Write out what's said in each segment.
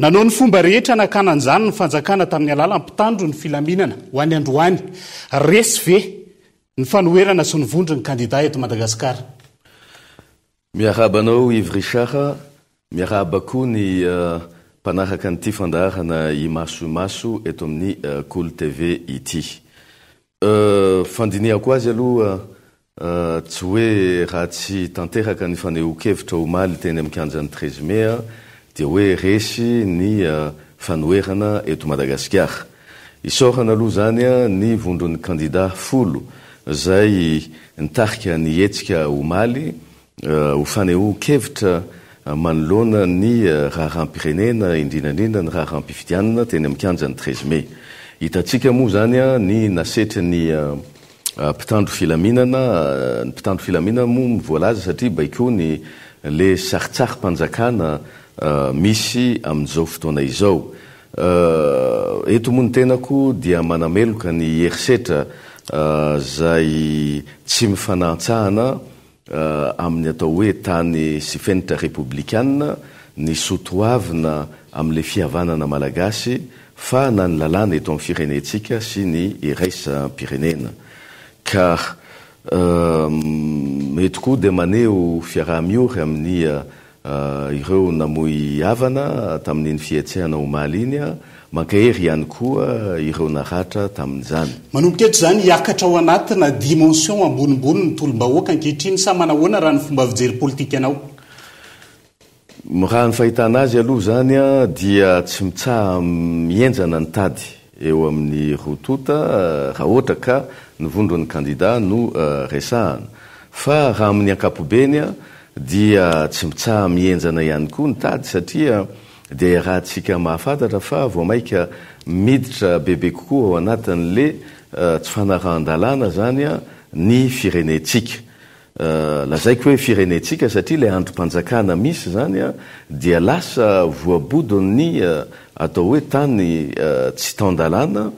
nanao ny fomba rehetra nankanan'izany ny fanjakana tamin'ny alalampitandro ny filaminana ho any androany resy ve ny fanoerana sy nivondriny kandida eto madagasikaramaaoivrisar miaraba ko ny euh, mpanaraka nyity fandarana imaso imaso eto amin'ny kol euh, tvio euh, azy aloha tsy hoe raha tsy tanteraka ny fanehokevitra homaly teny aminkanjan'ny treizi may a de oe resy ny eh, fanoerana eto madagasikara isorana aloha zany a eh, ny vondron'ny kandida fol zay nitarika ny etsika omaly eh, hofaneokevitra manolona ny raharampirenena indrindrandrina ny raharampifidianna teny amn'kanjany trez may hitantsika moa zany a ny nasetry nyitno filaminanampitandro filamina moa mivolaza satria bakony le saritsarympanjakana Euh, misy amin'zao fotoana izao euh, eto mo ny tenako dia manameloka ny erisetra euh, zay tsy mifanatsahana amin'ny atao hoe tany syfenitra repoblikaa ny sotoavina amin'le fihavanana malagasy fa na ny lalàna eto amin'ny firenentsika sy ny iraisa mpirenena ar mety ko di maneo fiaraha-miory amin'nia Ah, ireo namoi avana tamin'iny fiatsehana ho mal iny a mankahery ihany koa ireo naratra tamin'izanymbtzanonaimbma kehia hmbajeya raha ny fahitana azy aloha zany a dia tsy mitsaha mienjana nytady eo amin'ny rotota ah, raha oatra ka nivondron'ny kandida no ah, resahana fa raha amin'ny ankapobeny a dia tsy mitsaha mienjana ihany koa ny tady satria de raha ntsika mahafatatra fa vo maika miditra bebe kokoa ao anatin' le eh, tsy fanaran-dalàna zany a ny firenentsika eh, lazaiko hoe firenentsika satria le androm-panjakana misy zanya dia lasa voabodo ny eh, atao hoe tany tsy tadalàna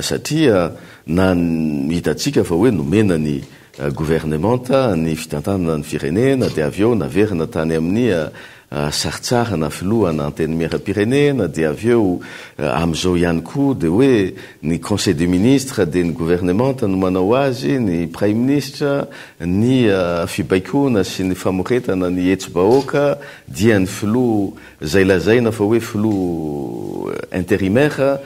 satria na mihitatsika fa hoe nomenany Euh, gouvernement ny fitantanaa ny firenena de aveo naverina tany amin'iasaritsarna iohanaateimerapirenea deeoyk deoeny conseil de ministre de ny gouvernement no manao azy ny pri ministre ny fibaikona sy ny famoretana ny etso-bahoaka dia ny filo zaylazainafa oe loitimair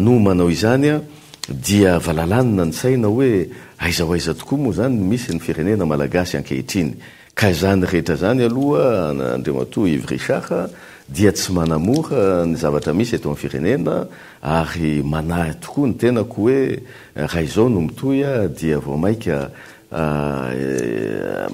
no manao izanya dia valalanina ny saina oe aiza ho aiza tokoa moa zany misy ny firenena malagasy ankehitriny ka za nyrehetra zany aloha andri ma toa ivri sara dia tsy manamora ny zavatra misy eto amn'y firenena ary manahy tokoa ny tenako hoe raha izao no motoy a dia vao maika ah, eh,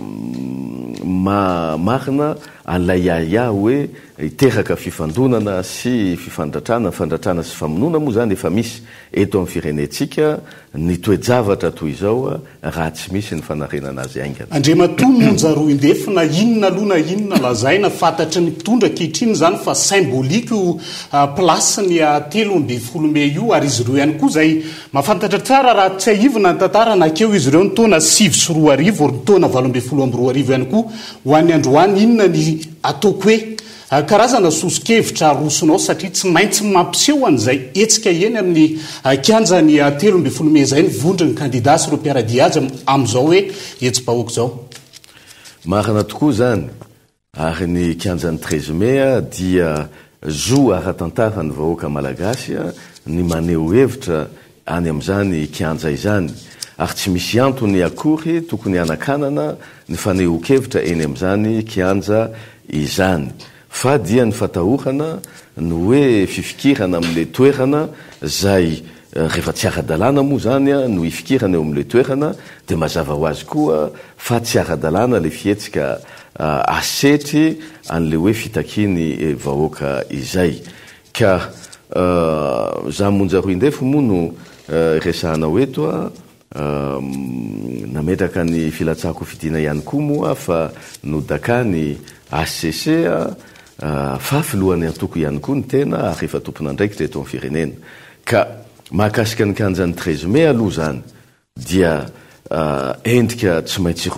ma- marina alaiahiahy hoe iteraka fifandonana sy fifandratrana fandratrana sy famonona moa zany efa misy eto amin'ny firenentsika nytoejavatra toy izaoa raha tsy misy ny fanarenanazy aingan andr matnonjaroa idefina inonaaloana inona lazaina fantatr n tondra kehitriny zany fa smboliklanyteloambefolomeh ah, io ary izy reo ay koa zayahafanttrataahy na ntntaranakeoizyreonnasisrairnombe folomroioykoaoan'yryinna ataoko hoe ah, karazana sosokevitra rosinao satria tsy maintsy mampiseho an'izay etsika eny amin'ny ah, kianjanyatelombe ah, folome zay ny vondriny kandida sy ro mpiaradia azy am'izao hoe etsi-pahoak marana tokoa zany ary ny kianjany trezi may a dia zo aratantara ny vahoaka malagasy a ny maneho hevitra any amn'izany kianja izany ary tsy misy antony akory tokony anakanana ny fanehokevitra eny am'izany kianja izany fa dia ny fatahorana no oe fifikirana amle toerana zay eh, rehefa tsy ara-dalàna moa zany a no ifikirana eo am'le toerana de mazava ho azy koa fa tsy ara-dalàna le fihetsika eh, asetry an'le hoe fitakiny eh, vahoaka izay ka zahmonjaroy indefo moa no resahana o eto a Ehm, aetraka ny filatsako hfidina ihany koa moa fa nodakany cce eh, fafilohany atoko ihany koa ny tena ary efatompona aindraiky e to firenena ka ahakasika ny kanjan'ny trez may aloh zany dia eh, endrika tsy maintsy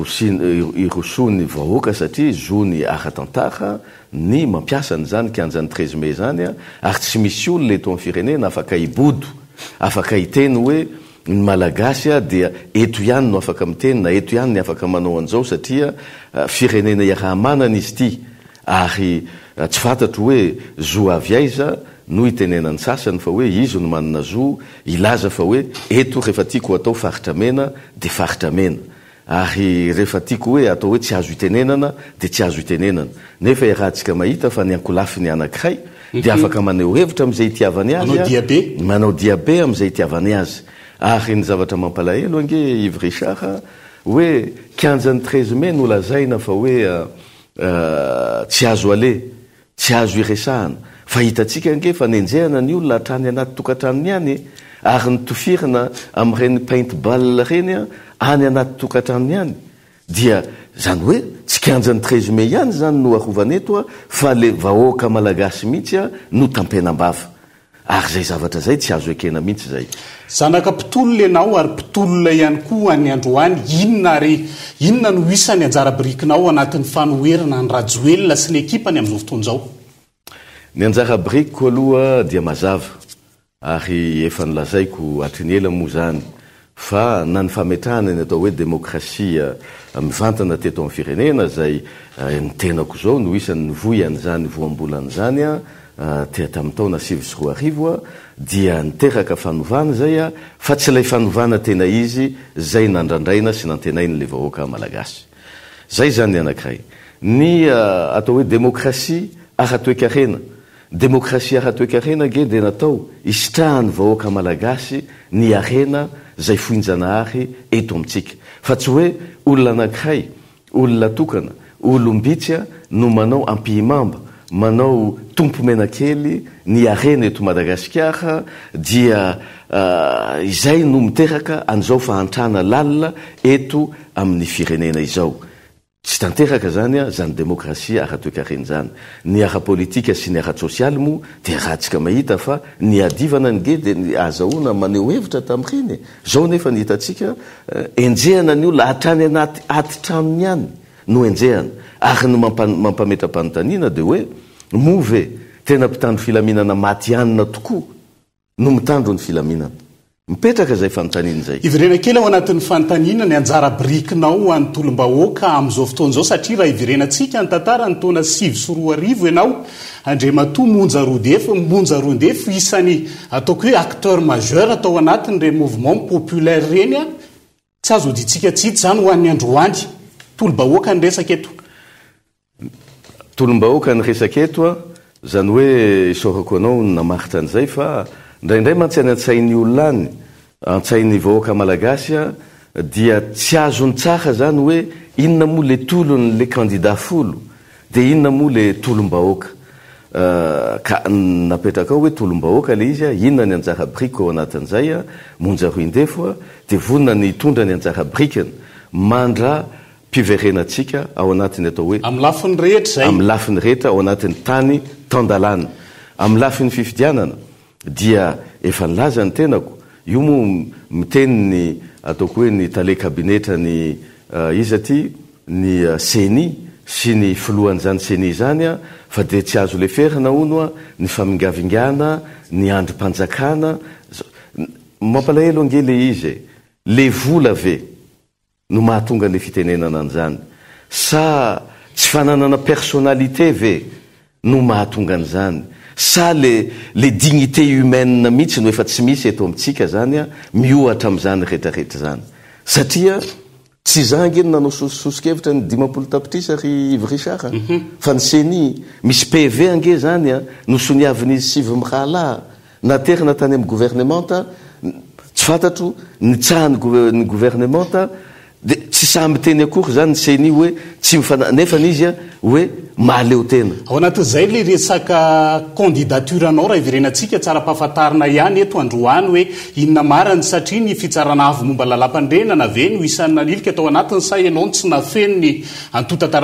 irosony vahoaka satria zony aratantara ny mampiasany zany kanjan'ny treiz may zany a ah, ary tsy misy olo na eto amy firenena afaka ibodo afaka iteny hoe ny malagasy a di eto ihany no afaka mtenyna eto ihanyny afaka manao anzao saaenena ihanany izoez aaiz no itenenany sasany fa oe iz ny manana z ilaza fa oe eto rehfatiko atao faritramena dfraenaako oe ataohoe tsy azoitnenanadazonhnkhiofnyahaydafakmaneo hetr amzay any azymanao diabe am'zay itiavany azy ary nyzavatra mampalahelo ange ivrichar hoe kianjan'ny treize maiy no lazaina fa oe euh, euh, tsy azo aleh tsy azo iresahana fa hitantsika nge fa nenjehana ny olona hatra any anaty tokatranony iany ary nytofirina ami'reny painte bale reny a any anaty tokatrany any dia zany hoe tsy kianja n'ny treize maiy ihany zany no arovaneto a fa le vahoaka malagasy mihitsy a no tampenam-bava ary zay zavatra zay tsy azo ekena mihitsy zayoaaao arypioona ihany ko any androanyinna inonisn'nybkinaoanatn'nyfanoena nraen sy nyeiny amn'zaoonony ajarabrikkoaoha dia mazava ary efa nylazaiko atr ny ela moa zany fa na ny fametrahana ny atao hoe demokrasia eh, mivantana teto ami'y firenena zay eh, nitenako zao no oisany nyvoyany zany voambolany zany a ah, Euh, tetam'tao nasivsy roaia dia niteraka fanovany zay a fa tsy lay fanovana tena izy zay nandrandraina sy nantenainy le vahoakaalaaszy zny anakray ny euh, atao hoe demokrasia ara-toekarena demokrasia ara-toekarena ge de natao isitrahany vahoaka malagasy ny arena zay foinjanahary eto amitsika fa tsy hoe olona anankiray olona tokana olombitsya no manao ampihmamba manao tompo mena kely ny arena eto madagasikara dia ah, izay no miteraka an'izao fahantrana lalina eto amin'ny firenena izao tsy tanteraka zany a zany demokrasia ara-toeka ren'zany ny arapolitika sy ny ara- tsosialy moa de rahantsika mahita fa niadivana ny ge de ny azahoana maneo hevitra tami'reny zao nefa ni hitatsika eh, enjehana ny olona atrany anaty aty tranony any no enjehana ary no mampametram-panontaniana de oe move tena mpitandro filaminana maty anina tokoa no mitandro ny filaminana mipetraka zay fanontanina zay ivrena kely ao anatin'ny fanontanina ny anjarabrikinao antolom-bahoaka amizao fotoanzao satria raha ivrenantsika ny tantara ntona sivy soroa arivo anaoadmatmonjarodeomonja rodefintao acteur mazeur atoanat re movement poplaire renytsy azodisikatt nyoan'ny androany lboaka nyresak etoa zany oe sorako anao namaritra an'zay fa ndraindray mantsyany antsain'ny olonany antsain'ny vahoaka malagasya dia tsy azonytsa zanyoe inona ole tolole andda atolhoak le izy inona ny anjarabrikkoao anatin'zaya onjadefoa de vonna nytondra ny ajarabrikiny mandra verenatsika aoanatiny ataooemylafinyrehetra ao anatin'ny tany tndala amylafi ny fifiianana daefnlazany tenako io moa miteniny ataoko hoe ny tale kabinetra ny eh, izy aty ny eh, seni sy ny filohan' zany seni zany a fa de tsy azo le ferina o no a ny famingavingana ny andrym-panjakana mampalahelo angele izy e. le la ve no mahatonga le fitenenana nzany sa tsy fananana personalité ve no mahatonga an'izany sa le dignité humain mihitsy no efa tsy misy eto amitsika zanya miohatra am'izany rehtrarehetra zany saa tsy zangeo nanao sossosokevitra nydimapolo tapitri sary ivrisar mhm. fa ny seni misy pv ange zanya nosoniavin'izy sivy miraalahy naterina tany am' governementa sy fantato nitsahany ny gouvernementa d tsy samby teny akory zany ny seni hoe tsy mifananefan izya hoe maleo tena ao anatin'izay le resaka kandidaturaanao raha ivirenantsika tsara-pafantarina ihany eto androany hoe inona marany satria ny fitsarana avy momba lalam-pandrena naveny ho isanyna nilika atao anatiny say anao ny tsy nafenny antotata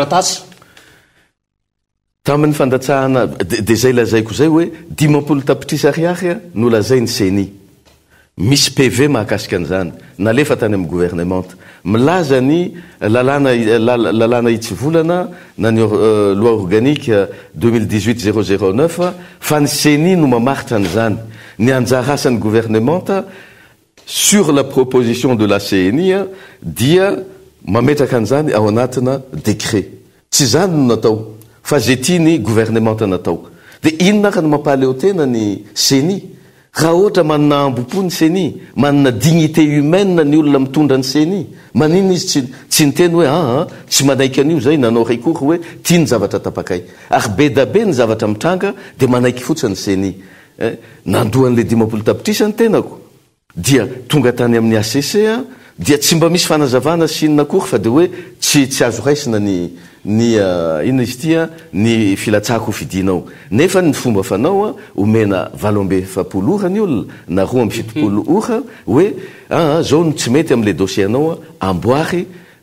tamin'ny fandasahana de zay lazaiko zay hoe dimampolo tapitrisy ariarya no lazay ny seny misy pv mahakasika an'izany nalefa tany amin' governemente milaza ny lalànalalàna itsy volana na ny euh, loi organike 201u zznufa fa ny ceni no mamaritra ny zany ny anjara asan'ny gouvernemanta sur la proposition de la cni a euh, dia mametraka an'izany ao anatina decret tsy zany no natao fa ze tia ny governementa natao de inona ka ny mampahaleotena ny ceni raha ohatra manana ambo-po ny seni manana dignité humain ny olona mitondra ny seni maniny izy tytsy ni teny hoe aa ah, ah, tsy manaiky an'io zay nanao recour hoe tia ny zavatra tapakay ary be da be ny zavatra mitranga dia manaiky fotsi ny senie eh, nandohan'lay dimampolo tapitrisa ny tenako dia tonga tany amin'ny acce a dia tsy mba misy fanazavana sihnna kory fa de hoe tsy tsy azo raisina ny nya euh, iny izy ty a ah, ny filatsako ho fidinao nefa ny fomba fanao a ah, omena valo ambe efapoloora ny olona naroa amby fitopolo mhm. ora hoe aa ah, zaon tsy mety am'le dosseanao a amboary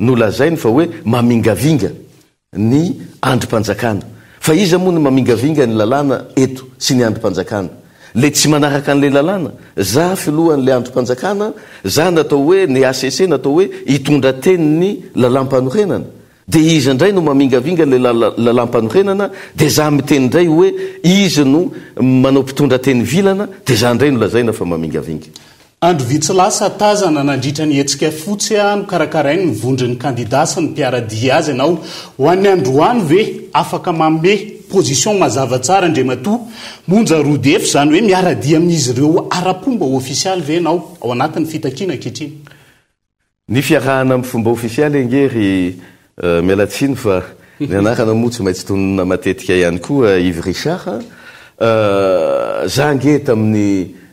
nolazainy fa oe mamingavnga ny androm-panjakana fa izy amoa ny maminga vinga ny lalàna eto sy ny androm-panjakana le tsy manaraka an'le lalàna za filohan'le androm-panjakana za natao hoe ny acc natao hoe itondra teny ny lalàmpanorenana de izy indray no maminga vingale lalampanorenana de za miteniindray oe izy no manao mpitondra teny vilana de za indray nolazaina fa maminga vinga androvitsy lasa tazana nandritra nyetsika fotsya nokarakarahainy mivondrin'ny kandida sy ny mpiaradi azy anao hoan'ny androany ve afaka mame poiion mazavatsara ndrmato onadyef zanyoe miaradi amin'izy reo ara-pomba ofisialy ve anao aoanat'nyfitakinaeobaoiyneytnana euh, motsy mahintsytonona matetika hanykoaivriaaeain'y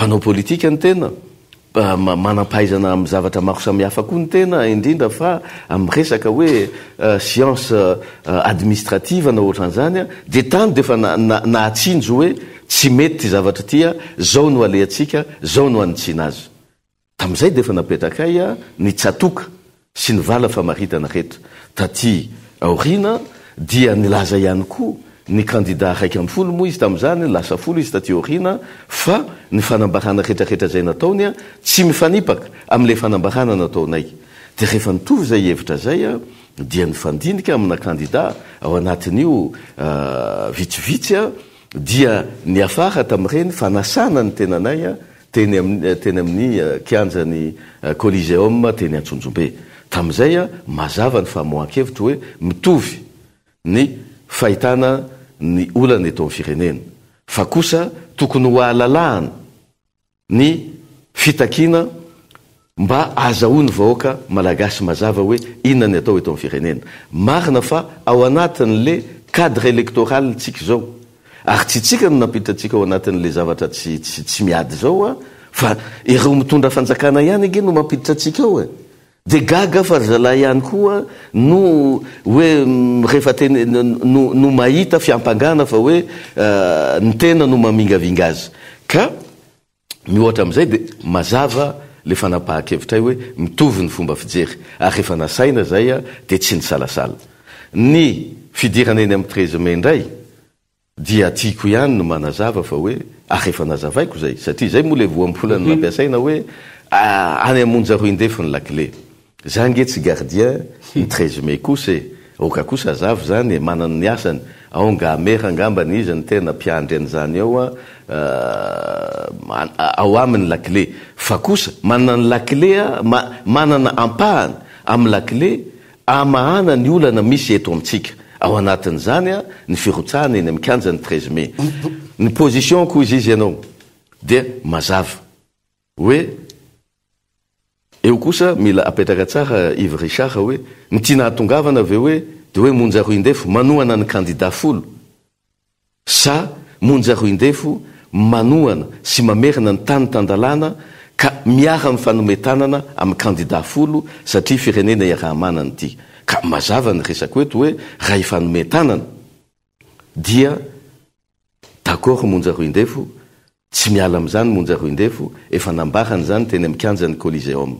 mpanao politika ny tena manam-paaizana ami'y zavatra maro samy hafa koa ny tena indrindra fa ami resaka hoe euh, sianse euh, administrativa na oatra an'izany a di tany de fa nananahatsinjo hoe tsy mety ty zavatra tia zao no aleh antsika zao nohanitsiana azy tamin'izay de efa napetrak ay a nitsatoka sy nivala fa maritana rehetra ta ty aorina dia nilaza ihany koa ny kandidat raiky amfolo moa izy tamzany lasafolo izy tatyorina fa ny fanambarana retraretra zay nataonya tsy mifaik amle fabananataoayeayi ainanddaaoa'visivitsyadaafaa euh, tamreny fanasanany tenanaya teny amin'ny euh, kianjany kôlizeu euh, teny atonjombetzaymazaany fahmoakeitroeyny fahitana ny olany eto a'y firenena fa kosa tokony ho ahalalàhana ny fitakina mba azahoa ny vahoaka malagasy mazava hoe inona ny atao eto a'y firenena marina fa ao anatin' le cadre elektoralitsika zao ary tsy tsika no nampiditra atsika ao anatin' le zavatra ts tsy miady zao a fa ireo mitondra fanjakana ihany ake no mampiditra atsika ao e de gaga fa ry zalay ihany koa no oe mm, rehefa teny no mahita fiampangana fa oe euh, ny tena no maminga vinga azy ka miohatra am'izay de mazava le fanapaha-kevitray hoe mitovy ny fomba fijery arefa nasaina zay a de tsy nisalasala ny fidiran eny am'y treizemai indray dia tiako ihany no manazava fa oe arefa nazavaiko zay satria zay moale voampolanynampiasaina mhm. hoe ah, any amonjaroyindefony lakile za nge tsy gardien ny treize euh, ma kosa e o ka kosa azavy zany e manana niasany ao ngamerangambany izy ny tena mpiandry an'izany ao a ao amin'ny lakile fa kosa mana ny lakle a manana ampahany am'y lakile amahana ny olana misy eto amintsika ao anatin' zany a ny firotsahany eny amikanjany treize mai mm, mm. ny position koa izy izy ianao dea mazava oe eo kosa mila apetraka tsara ivr sara hoe nytianahatongavana ve oe d oe monjaroindefo manoana ny kandida folo adefo n sy maerina ny tanytandalana ka miaramfanome tanana am'y kandida folo satria firenena iarahamanany ity ka mazava nyresak oet oe ahnomeneo tsy mialaamzany monjarondefo efa nambarany zany teny amikanja ny kolizeum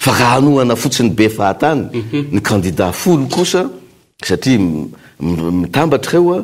fa raha anohana fotsiny be fahatany mhm. ny kandidat folo kosa satria mitambatra reo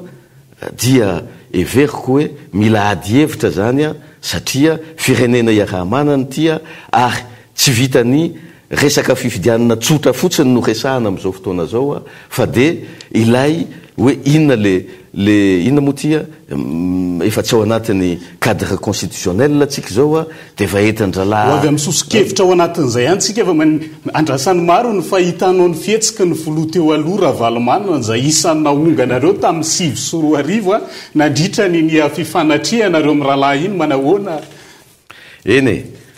a dia everiko hoe mila ady hevitra zany a satria firenena iarahamanany tia ary tsy vitany resaka fifidianna tsotra fotsiny noresahana am'izao fotoana zao a ah. fa de ilay hoe inona le le inona moa tia mm, efa tsy ao anatiny cadre constitutionnel atsika zao ah. a dea fa entindralahvy amsosokevitra ao anatin'izay anytsika efa ma andrasany maro ny fahitanao n'ny fihetsika ny voloa teo aloha ra valomanna nzay isany naonga nareo tamin'ny sivy soroaarivo a ah. nandritra ny nyafifanatria anareo ami' rahalahy iny manahoana eny e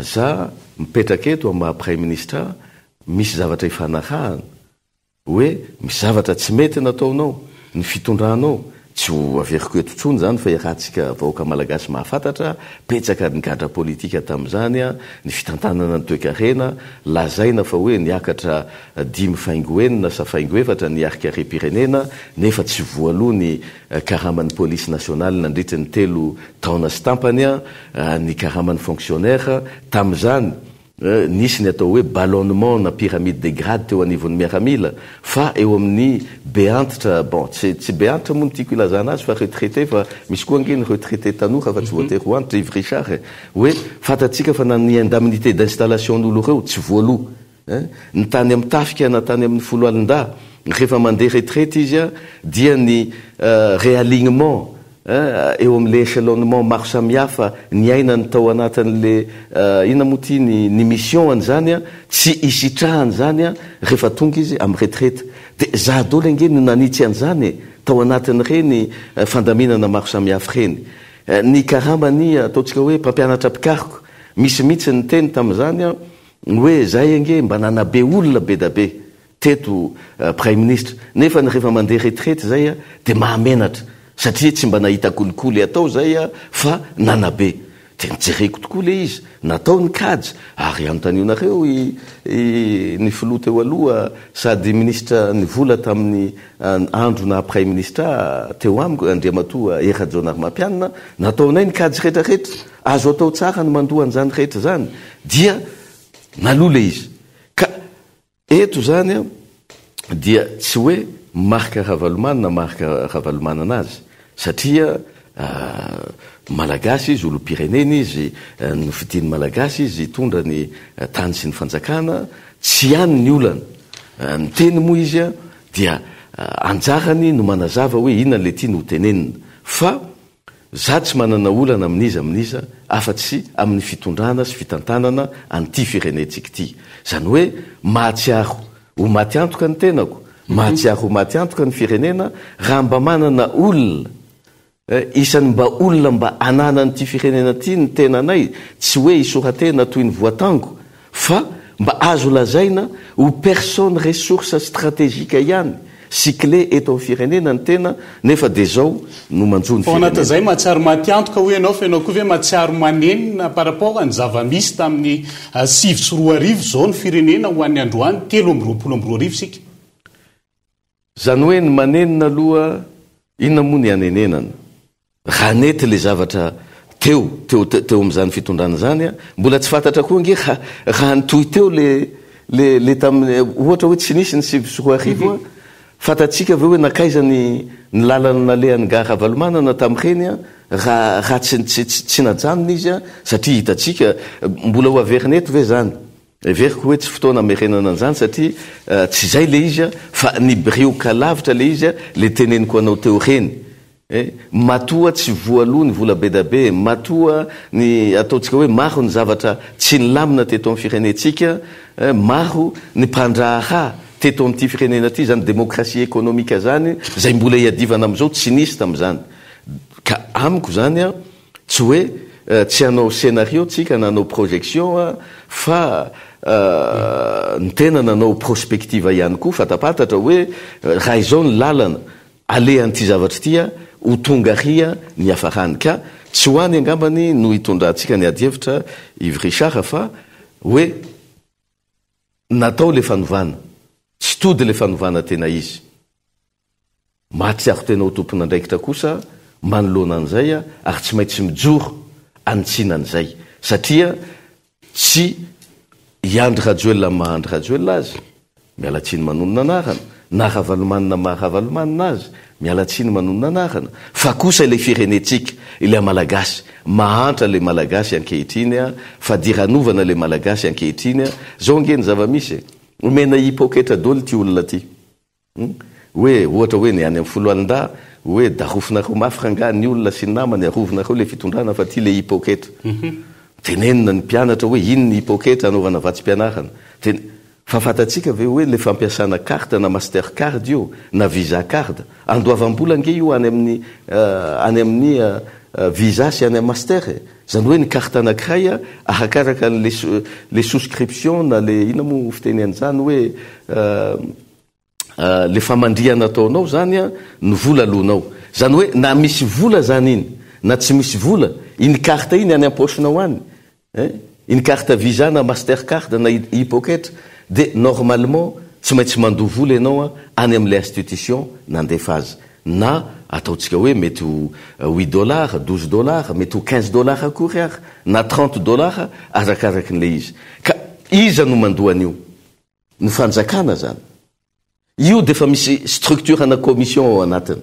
za euh, mipetraka eto amin' mahampihay ministre misy zavatra hifanahaana hoe mis zavatra tsy mety nataonao ny fitondranao tsy h averiko etontsony zany fa iaraha ntsika vahoaka malagasy mahafatatra petsaka nigadra politika tamin'izany a ny fitantanana ny toekarena lazaina fa hoe niakatra dimy faingoenina safaingoefatra ni arikarre pirenena nefa tsy voaloha ny eh, karaman'ny polisy nationaly nandritry 'ny telo taona stampany a eh, ny karamany fonctionnaire tamin'izany Eh, nisy ny atao hoe ballonement na pyramide de grade teo anivon'ny miaramila fa eo amin'ny beantitra bon tsy beantitra moa notiako ilazanazy fa retraité fa misy koa angeny retraité tanora fa tsy mhm. voater oantitra ivrisar eh. oe fatasika fa nany indemnité d'installation-n'olo reo tsy vl n eh. ny tany am'tafika na tany amin'ny folo alinda rehefa mandeha retraite izy a dia ny réalignement Eh, eo amle écelonement maro samihafa niainany tao anatin'le eh, ina motiny ny mission anzanya tsy istrahanzanyeteteyoenamaro e, eh, samihafa reny ny karahmani ataontsika hoe mpampianatra -pikariko misymihitsy ny teny tam'zanyaoezaygemba e nanaenemistrearefa mande retrety zayade mahamenatra satria tsy mba nahita kolokoly atao zaya fa nanabe de nijerekotokoly izy natao ny kajy ary anotanionareo ny flo teo aloha sady ministra nivola tamin'ny andro nahaprèy ministra teo amiko andriamatoa erajao nary mampianna nataonay nikajyretrarehtra azo atao tsara ny mandohany zanyrehtra zany dia nalole izy kaeo zanya dia tsy hoe marka havalomanna marka havalomananaazy aasy euh, izy olompirenena euh, izy nofidiny malagasy izy itondrany euh, tany sy ny fanjakana tsy any ny olana ny teny moa izy a dia anjarany no manazava hoe inonan' le ty nohotenenina fa za tsy manana olana amin'izy amin'iza afa-tsy amin'ny fitondrana sy fitantanana anyty firenentsiki ity zany hoe mahtsiaro ho maty antoka ny tenako mahtsiaro ho maty antoka ny firenena raha mba manana olona Eh, isan'ny mba olona mba ananany ty firenena ty ny tena anay tsy hoe isohatena toy ny voatango fa mba azo lazaina ho persony resource stratezika ihany sikle etoo y firenena ny tena nefa de zao nomanjonyzay mahatsirmaanokaonaofnaoaaiet aonea'y oeyaeaaoa inona moa ny anenenana ra nety le zavatra teo teoteo amzany fitondrana zany a mbola tsy fantatra koa nge aha nthy teo lele taohara oe tsy nisy ny sivosroaiakave oe nakaizany lalan nalean'nygaraalomanana tamrenya aha tsy nanony izyeinety v zanyanznybiokalavitra le izya le teneniko anao teo reny ematoa eh, tsy voaloa ny vola be dabe matoa ny ataotsika hoe maro ny zavatra tsy nilamina teto afirenentsika eh, maro ni mpandrahara teto amiity firenena ty zany demokrasia ekonomika zany zay mbola hiadivana am'izao tsy nisy tamzany k aiko zany tsy hoe eh, tsy anao senariotsika nanao projectiona fa nytena nanao prospektiva ihany ko fatapatatra hoe raha izao ny lalana alehanyity zavatra tya ho tonga hia niafahany ka tsy ho any angambany no hitondraantsika ny ady evitra ivrisara fa hoe natao le fanovana tsy tody la fanovana tena izy matyaro tena ho tompona andraikitra kosa manoloana an'izay a ary tsy maintsy mijoro anitsinan'izay satria tsy hiandry rajooelona ny mahandry rajoelona azy mialatsiny manonona anarana naravalomanina mahravalomanina azy mialatsiny manononanarana fa kosa le firenetika ile malagasy mahantra le malagasy ankehitriny a fadianvanale malagasy kehioeyeahiokeaay amoedofinaeo mafangany olona sy namany oleo innyhipoketa anaovana vatsympianarana fafatatsika ve oe le fampiasana karte na master carde io na viza arde andoavam-bolange io ayamin' any amin'ny euh, euh, euh, visa sy any a master e. zany hoe n arte anakiraya ahakaraka le soscription na le ina mo fiteneanzany oe le famandrianataonao zanya ny vola lonao zany oe na misy vola zany iny na tsy misy vola iny arte iny any amposinao any en iny arte viza na master carde na ipoketra de normalement tsy maintsy mandovolo anao a any amle institution nandefa azy na ataotsika hoe mety ho euh, huit dollars douze dollars mety ho quinze dollars akory ary na trente dollar arakaraky n'le izy ka iza no mandohanyio no fanjakana zany io de fa misy structurana commission ao anatiny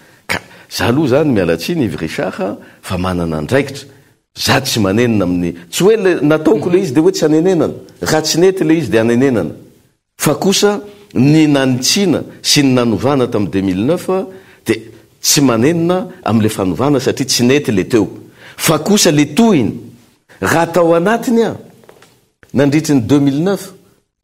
za aloha zany mialatsiny ivri saha fa manana ndraikitra za tsy manenina amin'n sy oe l nataoko le izy de otsy anaaha tneyl izd ny nanytsina sy ny nanovana tami'i deuxmilneuf dtsy manenina amle anona aaeyahatao anatiny a nandritri ny deuxmilneuf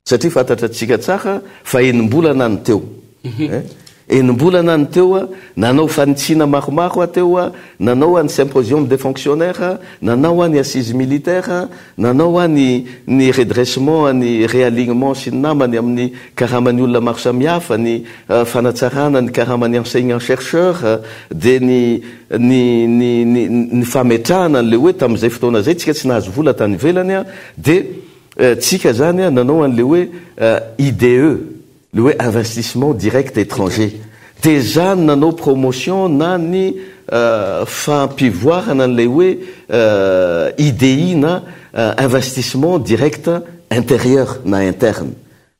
satria fantatra tsikasaa fa henimbola anany teo mhm. eh? enimbolana ny teo a nanao fanitsiana maromaro ateo a nanao any symposium de fonctionnairea nanao any assise militaire nanao a ny redressement ny réalignement sy y namany amin'ny karaman'ny olona maro samihafa ny euh, fanatsarana ny karaman'ny anseignant chercheur dea n n ny fametrahana an'le hoe tami'izay fotoana zay tsika tsy nahazo vola tany velany a de euh, tsika zany a nanao an'le hoe euh, idex oe investissement direct étranger de zany nanao promotion na ny fampivoarana n'ley hoe idei na investissement directe intérieur na interne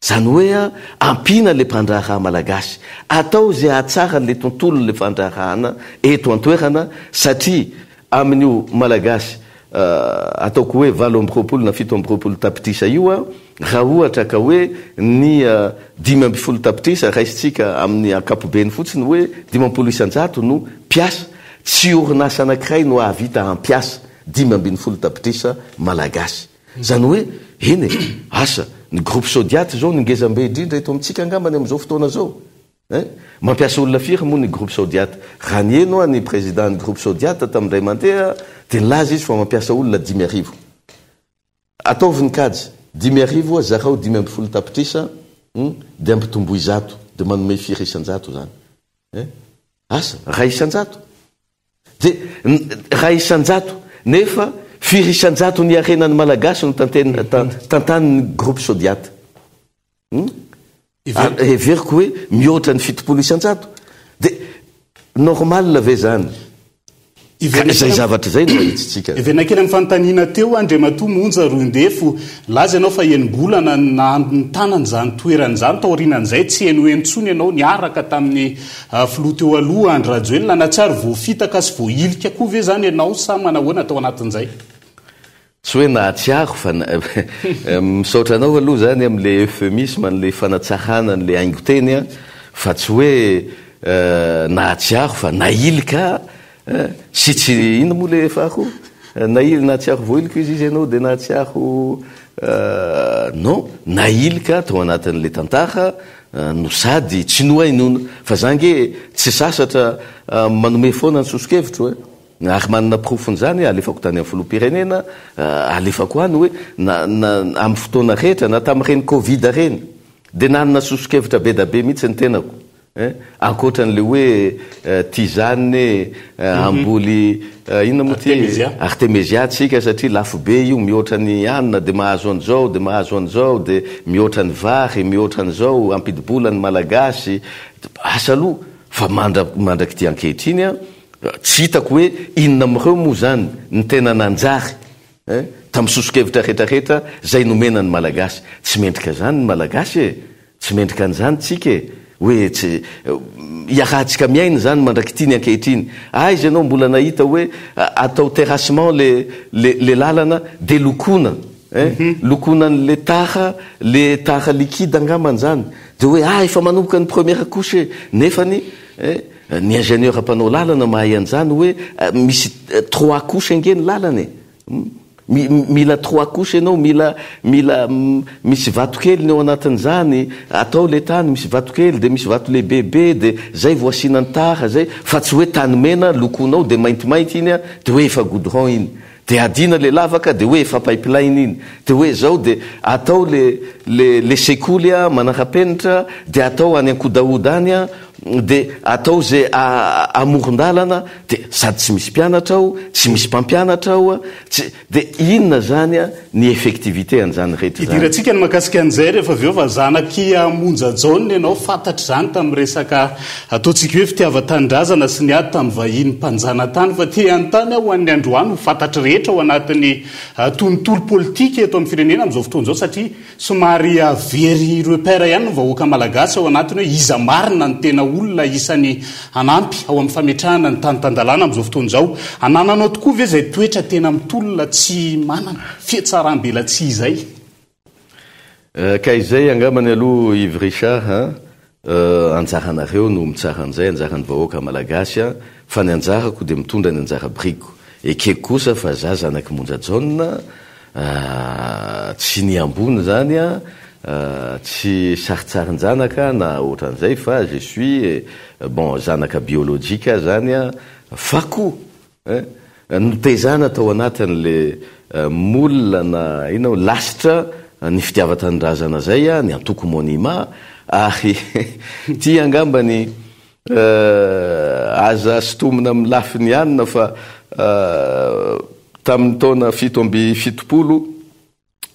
zany hoea ampina le mpandraraha malagasy atao zay ahtsara le tontolole fandrarahana eto antoerana satria amin'io malagasy euh, ataoko hoe valo ambyroapolo na fito ambyroapolo tapitrisa io a raha ohatra ka hoe ny uh, dimy amby folo tapitrisa raisitsika amin'ny akapobeny fotsiny hoe dimyampolo isanjato no piasa tsy orina sa anakiray no ahavita ampiasa dimy ambin'ny folo tapitrisa malagasy zany hoe eny e asa ny groupe sodiaty zao ningezam-be indrindra eto amintsika angambany amn'izao fotoana zao mampiasa olona firy mo ny groupe sodiata raha nyeno a ny prézidan'y groupe sodiata tamindray mantea de nlazy izy fa mampiasa olonadiy itonkadiy iazarao dimyfolo titrisa hmm? d ampitobozo d manom firyio naha ind raha isnjaonef firy isanjato niarenany malagasy no tnetantaniny grope sodiata hmm? everiko ah, hoe mihoatra ny fitopolo isanjato de normal ve zany zay zavatrazay noittkaeananzany toean'zany taorinanzay tsy enyoentsony anao niaraka tamin'ny ah, filo teo aloha andrrajoeny la natsiary vofik sy voiioa ve zanyianao samy manahoana atao anatin'zay tsy hoe nahatsiaho fa misotra anao aloha zany amle ephemisma nle fanatsahana n'le aingotenya fa tsy hoe e, nahatsiaho fa nailika e, sy tsy ino moa le fao e, nail nahatsiaho voailiko izy izy ianao de nahatsiaho non nailka tao anatin'le tantaha no sady tsy noainona fa za nge tsy sasatra manome foana ny sosokevitro ary manana pirofonyzany alefako tany ami' filoampirenena eh, alefako any hoe nana am'y fotoana rehetra na tami'reny kovida reny de nanona sosokevitra be dabe mihintsy ny tenako en eh? ankotran'le oe eh, tizane mhm. amboly inonamot artemezia tsika satria lafobe io mihoatrany anina de mahazo an'zao de mahazo an'zao de mihoatrany vary mihoatran'zao ampidibolany malagasy asaaloha fa mandraky ty ankehitriny a tsy hitako oe inona amreo moa zany ny tena nanjary e tam'sosokevitra retrarehtra zay nomena ny malagasy tsy mendrika zany ny malagasy e tsy mendrika anizanytsika e oetsy iarahntsika miainy zany mandraki ity ny ankehitriny a izy anao mbola nahita hoe atao terrassement le le lalana de lokona e mhm. lokonan'le tara le tara liqide angamany zany de hoe ah efa manomboka ny première koc e nefany e ny ingenieur apanao lalana mahay an'izany hoe euh, misy euh, trois kosa angeny lalanye hmm? mila trois kosa anao mila mila hmm, misy vatokeliny eo anatin'zany atao le tany misy vatokely de misy vato le bebe de zay voasina nytara zay fa tsy hoe tanymena lokonao de maintimainty iny a de oe efa goudron iny de adina le lavaka de oe efa paipilainy iny de oe zao de atao le e le sekoly a manaha-penitra de atao any ankodaody any a de atao zay amoron-dalana de sady tsy misy mpianatra ao tsy misy mpampianatra aoa tsy de inona zanya ny efectivité anjany rehetra zianydirantsika ny makasika an'zay rehefaavoa zanaknjajaony anaotaoea ataahinmpanjanatanyfatatnyhoany adroany o fantat rehetra oanatytontolopoitike ah, atoamny firenena amzao fotoanzao satia somaryavery ah, repar hanyo vahoakamalagasy aoanatiyhoe iza mainanytena olona isan'ny anampy ao amin'ny fametrahana ny tanytandalàna ami'izao fotoana izao anananao tokoa ve zay toetra tena mitolona tsy manana fiatsarambela tsy izay eh, ka izay angamany aloha ivrishart eh, anjara anareo no mitsaran'izay anjara ny vahoaka malagasy a fa ny anjarako dia mitondra ny anjara briko ekeko kosa fa za zanaky monjajana eh, tsy niambony zany a Euh, tsy saritsarin-janaka na ohatran'izay fa je suis e bon zanaka biolojika zany a fa koha en notezana tao anatin' le euh, molina na inao lasitra ny fitiava tanyrazana zay a ny antoko monima ahy ty angambany aza sotomina amin'y lafi ny anina fa tamin'ny taona fito amby fitopolo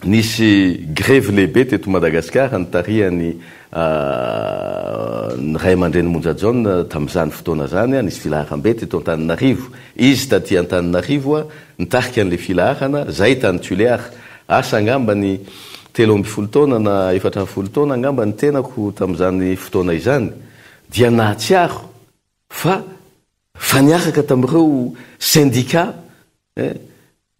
nisy grevy lehibe teto madagasikara nitarihany euh, ray aman-dre nimonjaja tami'izany fotoana zany a nisy filaharabe teto antaninarivo izy taty an-taninarivo a nitariky an'le filahrana zay tany toleara asangambany telo ambyfolotna na efatra am folo tana angamba ny tenako tam'zany fotoana izany dia natsiaro fa fa niaraka tam'ireo sindika e eh,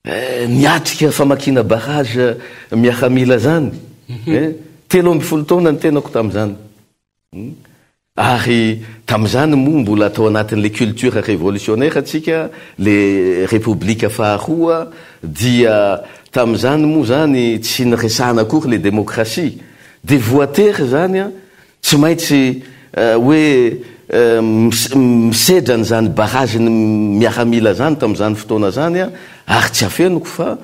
Eh, niatrika famakina barazy eh, miaramila zany mhm. en eh, telo amby folo taona ny tenako tam'izany hmm? ary tam'izany moa mbola atao anatin'le cultura revolitionnaira tsika le repoblika faharoa dia tam'izany moa zany tsy niresahna akory le demokrasia de voatery zany a ah, tsy maitsy hoe misedranyzany baraziny miaramila zany tam'zany fotoana zany a ary tsy afenoko fa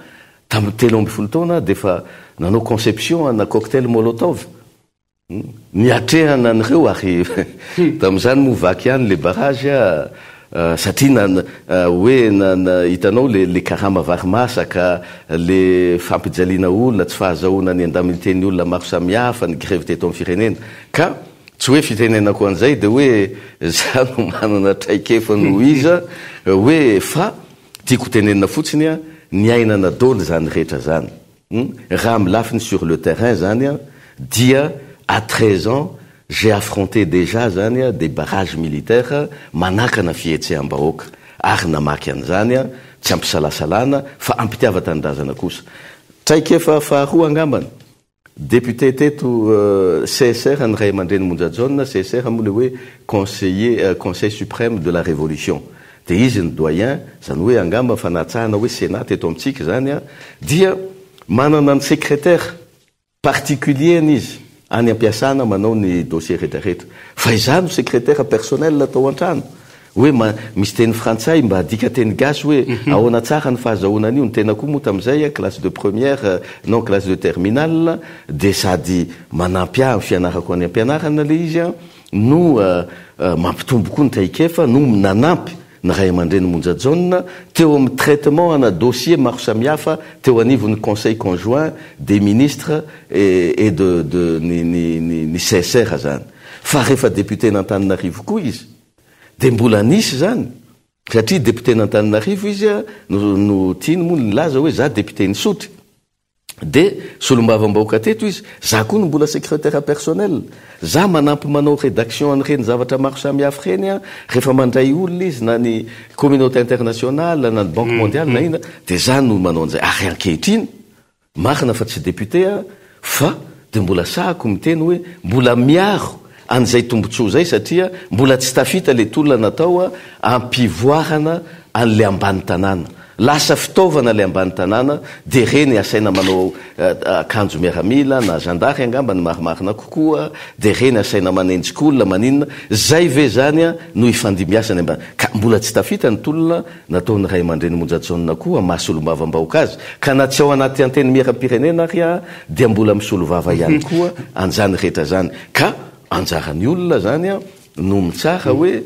tamy teloombonadefa nanaonceptionnaoktalotarehana hmm? areo atam'zany movaky any le baragyasatra euh, n euh, hoe nna hitanao lle karamavarymasaka le fampijaliana olona tsy fahazahona ny an-damin'ny teny olona maro samihafa ny grevi teto am' firenena tsy hoe fitenenako an'izay de oe za no manana traikefa nyo iza hoe fa tiako tenena fotsiny a niainana doly zany rehetra zany hmm? raha mi' lafiny sur le terrain zany a dia a treize ans za affronté dejà zany a de barrage militaire manakana fihetseham-bahoaka ary namaky an'zany a tsy ampisalasalana fa ampitiava tanydrazana kosa traikefa faharoa angambany député teto euh, CSR André Mandrin Moudjadjon CSR amoule hoe conseiller euh, conseil suprême de la révolution de izy ny doyen en hoe angamba fanatsahana hoe sénat teto amintsika zany Dire dia manana secrétaire particulier n'izy any ampiasana manao ni dossier rehetrarehetra fa izany secrétaire personnel la an oui, misy teny frantsay mba adika teny gasy hoe mhm. ahoana tsara ny eh, classe de première eh, non classe de terminal de sady manampy ah ny fianarako any ampianarana a no eh, mampitombo koa nous no nanampy ny ray aman teo traitement ana dossier maro samihafa teo anivon'ny conseil conjoint des ministres et de de ny ny ny CSR zany fa député n'Antananarivo koa de mbola nisy zany satria deputé nantaninarivo izy a no tiny mono nlaza hoe za depté ny sotry de solombavam-baoaka teto izy za koa ny mbola secretaira personnel za manampy manao redaction n'reny zavatra maro samyhafy reny a rehefa mandray olona izy na ny communauté international na ny banke mm, mondial na mm. ina de za no manao an'izay ary ankehitriny marina fa tsy deputé a fa de mbola sako miteny hoe mbola miaro an'izay tombontso zay satria mbola tsy tafita le tolona nataoa ampivoarana anle ambany tanàna lasa fitaovana le ambany tanana de reny asaina manao eh, akanjo miaramila na zandary angambany marimarina kokoade renyasaina manejiknyezoyndaho ka na tsy ao anaty ateny miarapirenena yadmboa isolo anjara eh, ny olona zanya nomitsara oe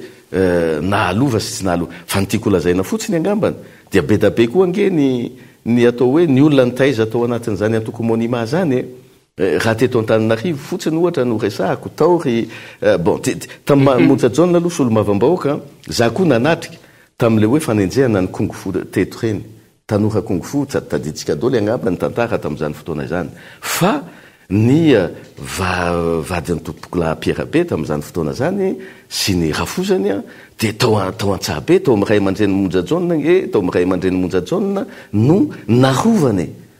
nalova s tsy naloa fa nitako lazaina fotsinyanambany dbe dabe ko geto oe nolona naizaatoanat'zany aoa zany ahateto atannai fotsnyh nootaaabaoanatle oe njehnaykongoteto renytanoakongfosadytaditsika dly anabany tantaa tamzanytnazany nya euh, va- vady anytompoko lahpierabe tam'izany fotoana zany sy ny rahafozany a ah, dia tao a tao an-tsahabe tao amray amandrenymonjajanna gnye eh, tao amray amandrenymonjajaa no narovanye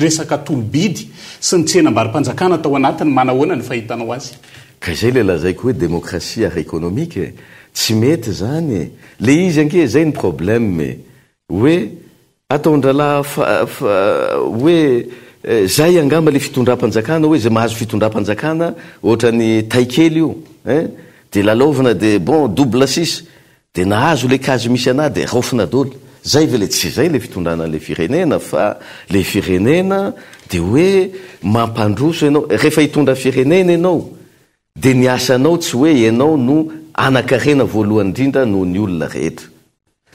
resaka tolo bidy sy ny tsenambary-mpanjakana tao anatiny manahoana ny fahitanao azy ka izay le lazaiko hoe demokrasia a ekonomikee tsy mety zany e le izy anke zay ny problemee hoe ataondralah faa oe eh, zay angamba le fitondrampanjakana hoe za mahazo fitondrampanjakana ohatrany taykely io en de lalovina di bon doblasis de nahazo le kazy misy anahy di rofina dolo zay ve le tsy izay le fitondranale firenena fa le firenena de hoe mampandroso anao rehefa hitondra firenena anao de nyasanao tsy hoe ianao no anankarena voalohany indrindra noho ny olona rehetra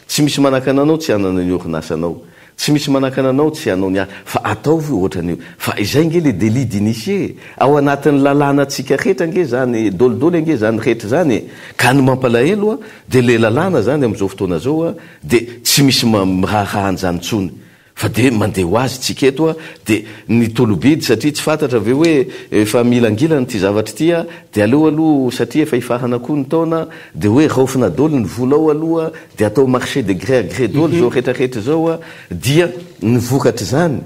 tsy misy manankananao tsy hananany orinasanao tsy misy manahakananao tsy hanao ny ahy fa atao vo ohatranyio fa izay nge le delide nicie ao anatin'ny lalàna tsika hetra nge zany dolidoly ange zany hetry zanye ka ny mampalahelo a de le lalàna zany am'izao fotoana zao a de tsy misy ma-mihahahan'izany tsony fa de mandeh ho azy tsiketoa de nytolobidy satria tsy fantatra ave oe efa eh, milangilany ty zavatry tia de aleo aloh satria efaifahanako ny taona de oe raofina dôlo nyvola ao aloha de atao marché de gré àgré dôl mhm. zao retrarehtry zao a dia nvkat zany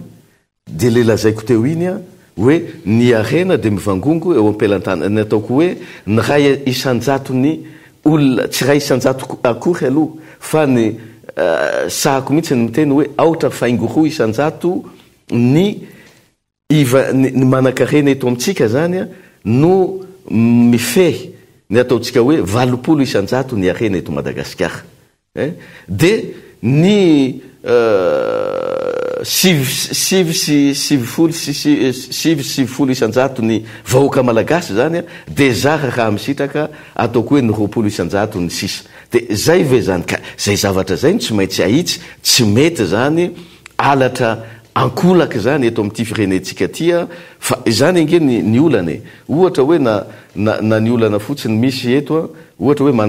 de le lazaiko teo inya oenarena de mivangongo eoampelantannataoko oe nray isnjatony olona tsy ray isnjato akory aloha fa ny saako mihintsy ny miteny hoe aotra faingoroa isanjato ny iva ny manaka renaeto amitsika zany a no mifehy ny ataotsika hoe valopolo isanjato ny arenaeto madagasikara en dea ny sivy euh, sivy sy sivifolo sivy sy sivyfolo isanjato ny vahoaka malagasy zany a de zararaha misitraka ataoko hoe nyroapolo isanjato ny sisa de zay ve zany ka zay zavatra zayno tsy maintsy aitsy tsy mety zany alatra ankolaky zany eto amity frenentsikatiafa znygeoy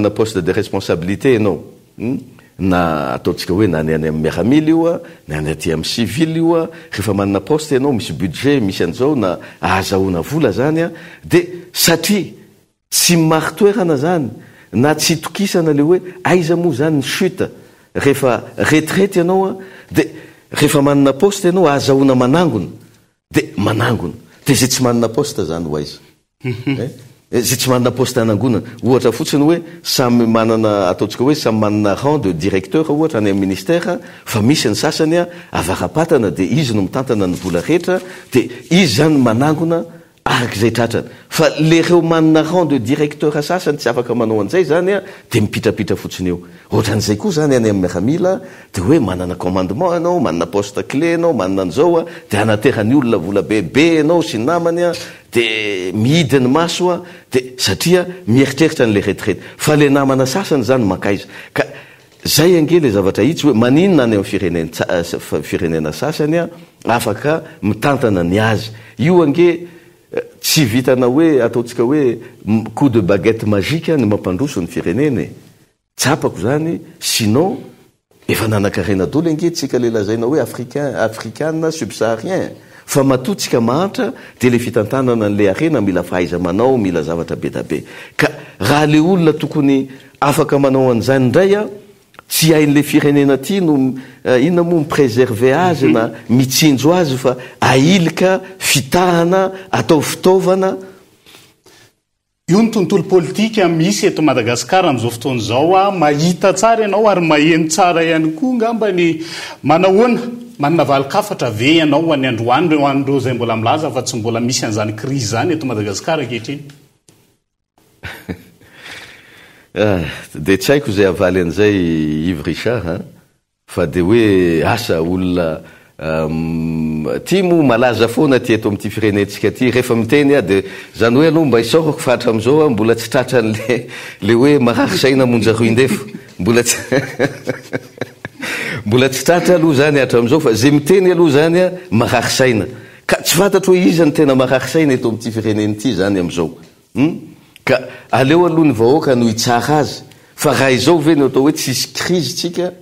iepos deesponitéoenaany any ammiramil ianany aty am civil ioaehefa manna poste ianao misy budget misy a'zao na aazahona vola zanya de satria tsy marotoerana zany na tsy hitokisana le hoe aiza moa zany ny suta rehefa retirety ianao a de rehefa manana poste ianao azahona manangona de manangona de za tsy manana poste zany ho aizaen eh? eh, za tsy manana poste anangonana ohatra fotsiny hoe samy manana ataotsika hoe samy manana rent de directeur ohatra any am' ministère fa misy ny sasany a avarapatana de izy no mitantana ny vola rehetra de izy zany manangona arakzay tratrany fa le reo manina ren de directeur sasany tsy afaka manao an'zay zanya de mipitrapitra fotsiny eo ohatran'izay koa zany any ammaramila de oe manana commandement anao manana poste cle anao manna anzao a de anaterany olona vola bebe anao sy namanya de mihidyny maso a de aamieitreitrale etieaele tyaina nyfirenena asanyafaka mitantana ny azy io age tsy vitana hoe ataontsika hoe coup de baguette mazique ny mampandroso ny firenenye tsapako zany sinon efa nana-karena doly e ngetsika le lazaina hoe africain afrikaa subsaharien fa matotsika mahatra dea le fitantanana n'le harena mila fahaiza manao mila zavatra be da be ka raha le olona tokony afaka manao an'izany indray a tsy hain'le firenena aty no eh, inona moa mipréserve azy na mhm. mitsinjo azy fa ailika fitahana atao fitaoovana io ny tontolo politika misy eto madagasikara am'izao fotoan' zao a ah, mahita tsara ianao ary maheno tsara ihany koa ngamba ny manahoana manana valykafatra ve ianao hoany androanidroanindro zay mbola milaza fa tsy mbola misy anzany krizy zany eto madagasikara akehtrny Eh, de tsy aiko zay avaly an'izay ivriar fa de hoe asa olona ehm, ty mo malaza foana ty to amty firenentsika ty rehefa miteny a ah, de zany hoe aloha mba isorako fatra amizaoa ah, mbola tsy traa lle oeambola a aoha zanyaazao fa ze miteny aloha zanyaaasaina ah, ka tsy fantatr hoe izany tena mararisaina eto amty firenenity zany amizao hm? aleo aloha ny vahoaka no itsara azy fa raha izao ve no atao hoe tsy isy krizy tsika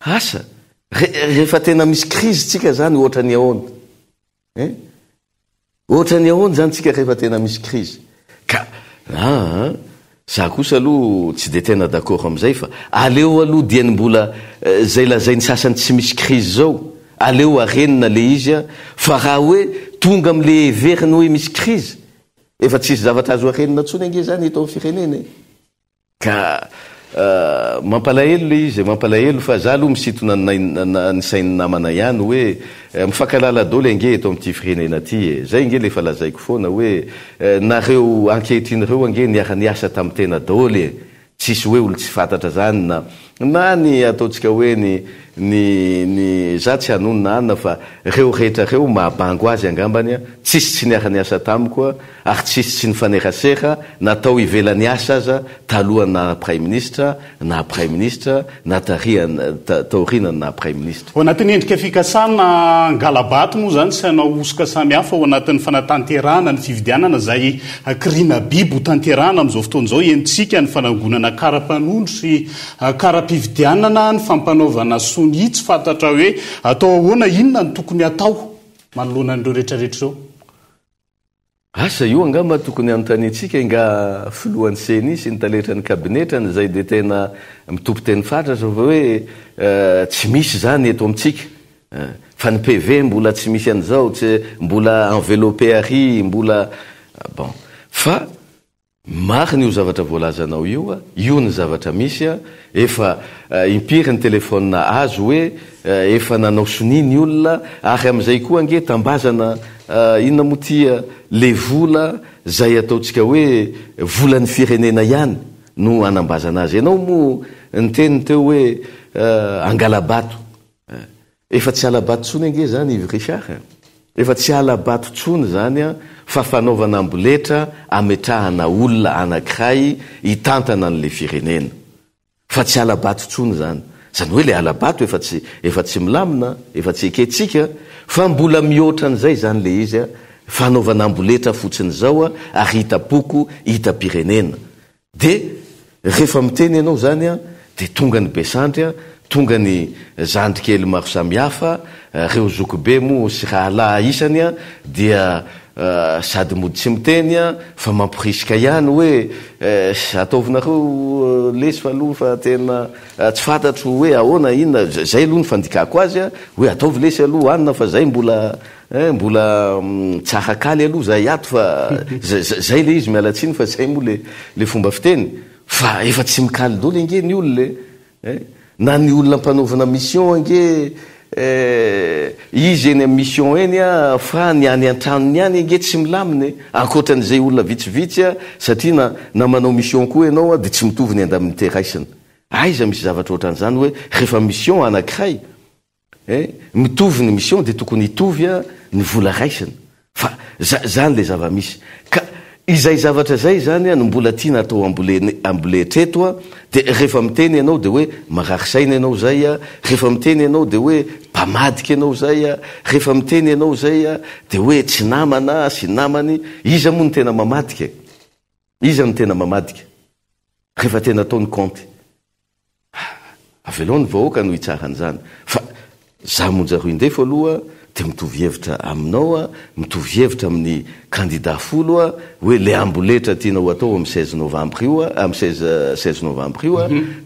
asa rehefa tena misy krizy tsika zany ohatrany aonn eh? ohatrany any zany tsika rehefa tena misy rizza ah, osa aloa tsy de enadaoram'zaya aeo aloha diany mbola eh, zay lazayny sasany tsy misy krizy zao aleo arenina le izy a fa raha hoe tonga amle veriny hoe misy krizy efa tsisy zavatra azy oareninantsony ange zany etao m' firenenae ka euh, mampalahelo le izy mampalahelo fa za aloha misintona nnaina nisainy namana hany hoe euh, mifaka lala daholy ange eto amiity firenena aty e zay nge lefa lazaiko foana hoe euh, nareo ankehitrinyreo ange niaraniasa tamiy tena doly e tsisy hoe olo tsy fantatra zany na na ny ataotsika hoe ny nyny za tsy hanonona anna fa reo rehetra reo mahabango azy angambanya tsisy tsy niara-ny asa tamikoa ary tsisy tsy nifanerasera natao hivelan'ny asa aza talohanyna prèi ministra na aprèi ministra natariataorinany na aprèiy ministraoanatn'nyendrika ikasanangalaa oa zany sy anao ah, oska samihafa o anatin'ny fanatanterana nysvidianana zay inabib anaazaotaaoe mpividianana ny fampanaovana soany i tsy fantatra hoe atao ahoana inona ny tokony atao manolohanan'ireo rehetrarehetra reo asa io angamba tokony hanotaniantsika nga filohan'ny seny i sy nytalehtra n'ny kabinetrany zay dia tena mitompo teny fatra zao va oe tsy misy zany eto amitsika eh, fa ny pv mbola tsy misy an'zao tsy mbola enveloppé ary mbola ah, bon fa mari ny o zavatra voalazanao io a io ny zavatra misy a efa eh, impiry ny telefona azo hoe eh, efa nanao sonia ny olona ary amn'izay koa ange tambazana eh, inona mo tia le vola zay ataotsika hoe volan'ny firenena ihany no anambazana azy anao moa niteny ny teo hoe angalabato efa tsy alabato tsony ange zany ivyrisary efa tsy alabato tsony zany a ah, fa fanaovana amboletra ametrahana olona anankiray itantana n'le firenena fa tsy alabato tony zany zany hoe le alabato efa tsy milaina efatsy ekeeaiee ode tongany besandry a tongany zandrikely maro samihafa eh, reo zokybe moh sy rahalahy isany a dia Euh, sady mody tsy miteny a fa mamporisika ihany hoe euh, ataovinareo euh, lesy fa aloha fa tena tsy fantatro hoe ahona inona zay aloha nyfandikako azy a hoe ataovy lesy aloha anina fa zay mbola mbola mm, tsarakaly aloh zay ao fa zay le izy mialatsiny fa shay moa lle fomba fiteny fa efa tsy mikaly loly ange ny olonee na ny olona mpanaovina mission ange Eh, izy eny am' mission eny a fa niany an-trano ny any nge tsy milaminye ankotran'izay olona vitsivitsy a satria na namanao mission koa ianao a de tsy mitovyny an-damin'ny teraisiny aiza misy zavatra ohatra an'izany hoe rehefa mission anankiray e eh, mitoviny mission dia tokony hitovy a ny vola raisina fa za zany le zava-misy ka izay zavatra zay zany a no mbola tia na atao ambole amboletreto a de rehefa miteny ianao de hoe mararisaina ianao zay a rehefa miteny ianao de hoe mpamadika ianao zay a rehefa miteny anao zay a de hoe tsy namana sy namany iza moa ny tena mamadika iza no tena mamadika rehefa tena ataony komte avy ah, loha ny vahoaka no hitsaran'izany fa zaho monjaroy indefo aloha de mitovyhevitra aminao a mitovyhevitra amin'ny kandida folo a oe le amboletra tianao atao am novambre io mhm.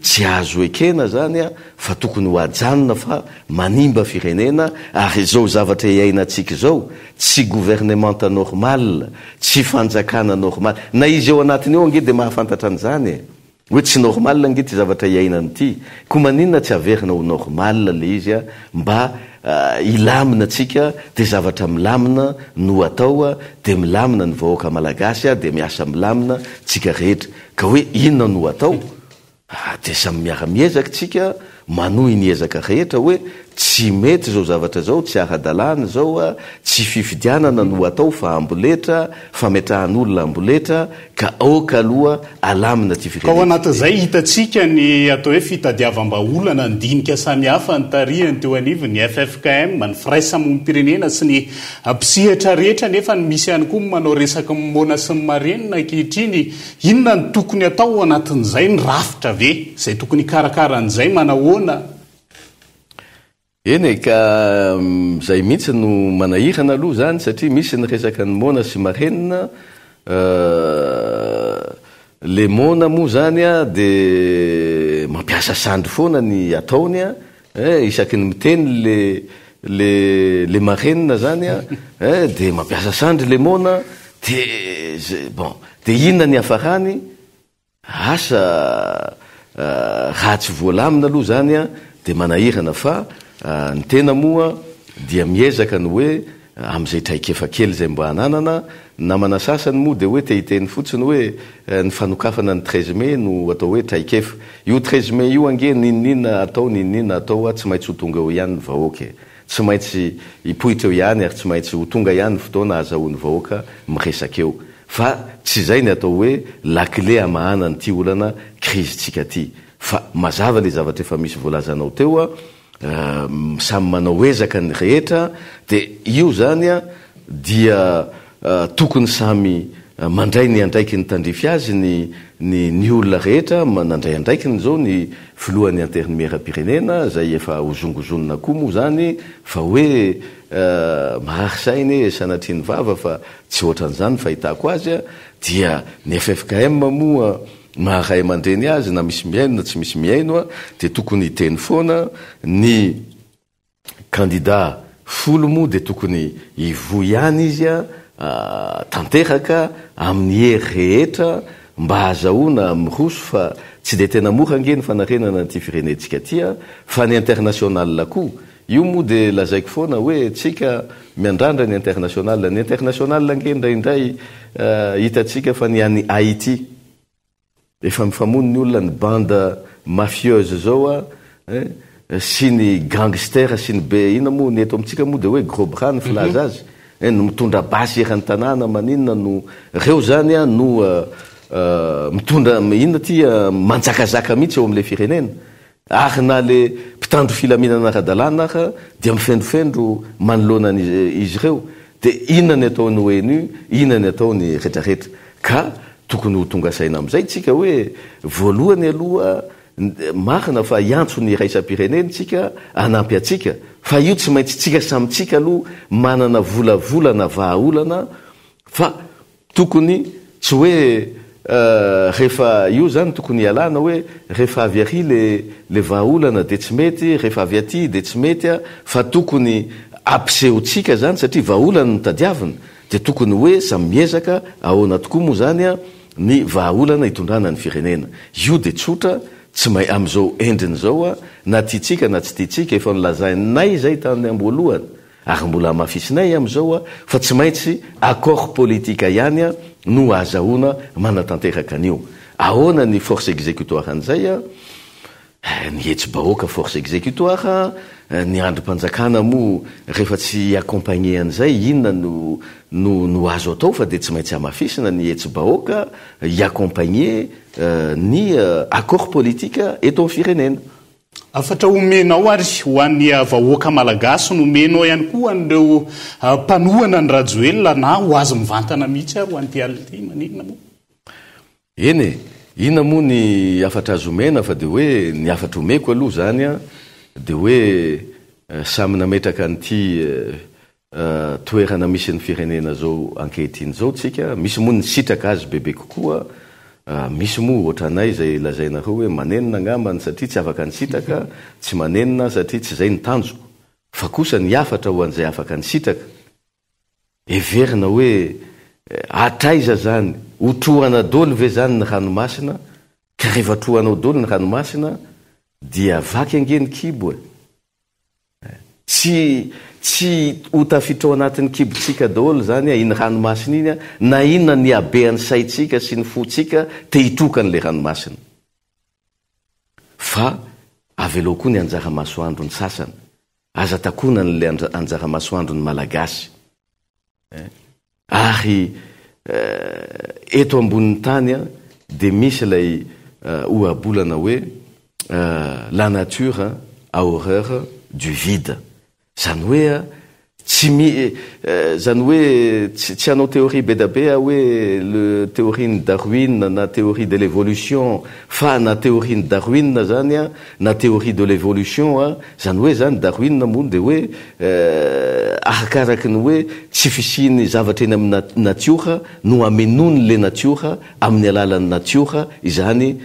tsy ahazo ekena zany a fa tokony ho ajanna fa manimba firenena ary zao zavatra iainantsika zao tsy governementa normal tsy fanjakana normal na izy eo anatiny eo ange de mahafantatra an'izanye oe tsy normal nge ty zavatra iainanyity ko maninna tsy averina ho normal le izy a mba Ah, ilamina atsika dea zavatra milamina nho atao a dia milamina ny vahoaka malagasy a dea miasa milamina tsika rehetra ka hoe inona no atao ah, de samy miara-miezaka tsika manohy ny ezaka hetra hoe tsy mety zao zavatra zao tsy aha-dalàny zao a tsy fifidianana no atao fa amboletra fametrahan'olona amboletra ka oka aloha alamina tyfio anatizay hitatsika ny atao hoe fitadiavam-baolana ndinika sami hafa nytarihany teo anivo ny ffkmny firai sammpirenena spraeaeakaek en e ka mm, zay mihitsy no manahirana aloha zany satria misy nyresaky ny mona sy marenina euh, le mona moa zany a di mampiasa sandry foana ny ataony a eh, isaky ny miteny le le le marenina zany a eh, dea mampiasa sandry le mona di z bon de inona ny afarany asa Ah, raha tsy voalamina aloha zany a de manahirana fa ah, ny tena moaa dia miezaka ny hoe ah, am'izay traikefa kely zay mba hananana namana sasany moa de hoe tehiteny fotsiny hoe eh, ny fanokafana ny treseme no atao hoe traikefa io treseme io ange ninnina atao ninninna atao a tsy maintsy ho tonga eo ihanyny vahoaka e. tsy maintsy ipohitra eo ihany ary tsy maintsy ho tonga ihany ny fotona azahoan'ny vahoaka miresaka eo fa tsy izay ny atao hoe lakle amahana nyity olana krizintsika ty fa mazava le zavatra efa misy voalazanao teo a ehm, samy manao ezaka nyrehetra dea io zany a dia eh, tokony samy mandray ny andraiky ny tandrify azy ny ny ny olona rehetra mnandray andraikyny zao ny filohan'ny anterin'ny mierampirenena zay efa hozongozonona koa moa zany fa hoe eh, mahary sainy e sanatrian'ny vava fa tsy oatran'izany fahitako azya dia ny ffkm moaa maharay aman-dreny azy na misy miaino na tsy misy miaino a de tokony iteny foana ny kandida folo moa dia tokony ivoihany izy a Ah, tanteraka amin'ny hery rehetra mba hazaona miroso fa tsy de tena morange ah. ny fanarenanaty eensikieaiao omoade lazaiko foana oe tsika mindrandranyinteraial ny internaional ngenradraya'hylonny andaaieaosy ygangster sy ny be ina mo neto amintsika moa de hoe grobra ny filaza azy eno eh, mitondra basy eran'ny tanàna maninona no reo zany a noa euh, euh, mitondra inona tya euh, manjakazaka mihintsy eo am'le firenena ary na le mpitandro filaminanara-dalanara dia mifendrofendro manoloanan' izy ireo de inona ny ataony oenu inona ny ataony retrarehtra ka tokony ho tonga asaina am'izay tsika hoe voalohany aloha mainafa hiantso ny raisam-pireneny tsika anampy atsika fa io tsy maintsytsika samytsika aloha manana volavolana vahaolana fa tokoy tsy hoe euh, rea io zany tokony ialàna hoe rehfa avy ary le vahaolana de tsy mety rehefa avy aty de tsy mety a fa tokony apseotsika zany satria vahaolana notadiavina de tokony hoe samy miezaka aoana tokoa moa zany a ny vahaolana itondrana ny firenena io de tsotra tsy mai- am'izao endriny zao a na titsika na tsy tiatsika efa nolazainay zay tay amboalohany ary mbola amafisinay amizao a fa tsy maintsy accor politika ihany a no azaona manatanteraka anio aonany forceexécutoireazaya eh, hetahoaa orceexecutoe eh, nandrompanjakana mo rehefa tsy acompagne an'izay inona noazo atao fa de tsy maintsy amafisina ny hetsy bahoaka iacompagne Euh, ny euh, acor politika eto many firenena afatr omenao ary ho an'ny vahoaka malagasy ny omenao ihany koa an'leo euh, mpanohana ny rajoelna na ho azy mivantana mihitsy ary ho anyty alinity manina mo eny e inona moa ny afatra azy homena fa de hoe ny afatra homeko aloha zany a de hoe samy nametraka n'ity toerana misy ny firenena zao ankehtin' zao tsika misy mo nysitraka azy bebe kokoa Ah, misy moa oatra anay izay lazainareo hoe manenona ang'ambany satria tsy afaka nisitraka tsy manenina satria tsy izay nitanjoko fa kosa ni afatra ho an'izay afaka ny sitraka everina hoe eh, atraiza zany ho trohana doly ve zany ny ranomasina karevatroahanao dolo ny ranomasina dia avaky angeny kibo a e. tsy hotafitrao anatin'ny kibotsika daholo zany a iny ranomasiny iny a na inona nyabe any saitsika sy ny fotsika tehitrokan' la ranomasiny fa av elo koa ny anjaramasoandro ny sasany aza takonan' la anjaramasoandro ny malagasy ary eh, eto ambonin'ny tany a di misy ilay eh, oabolana hoe eh, la natura a oreur du vida Sanwea tsy mi eh, eh, zany oe tsy anao théorie be diabea hoe lethéorieny darwi na théorie de l'évolution fa na téoriny darwi zany a na théorie de l'évolution a zany hoe zany darwin mo de hoe eh, arakaraki ny oe tsy fisiny zavatra eny ami' natiora no amenony le natiora amin'ny alalan'ny natiora izany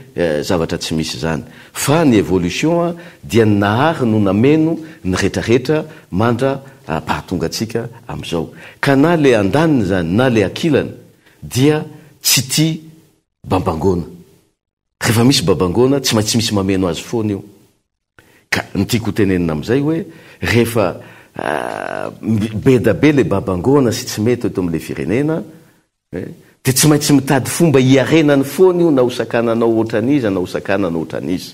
zavatra tsy misy zany fa ny évolution a dia ny nahary no nameno ny rehtrarehetra mandra ampahatonga ah, antsika am'izao ka na le andaniny zany na le akilany dia tsy ti babangona rehefa misy babangona tsy maintsy misy mameno azy foany io ka nyti ko tenenina am'izay hoe refa bedabe ah, le babangona sy tsy mety oto amle firenena eh, de tsy maintsy mitady fomba hiarenany foany io nahosakananao otran'izy na hosakanana otran'izy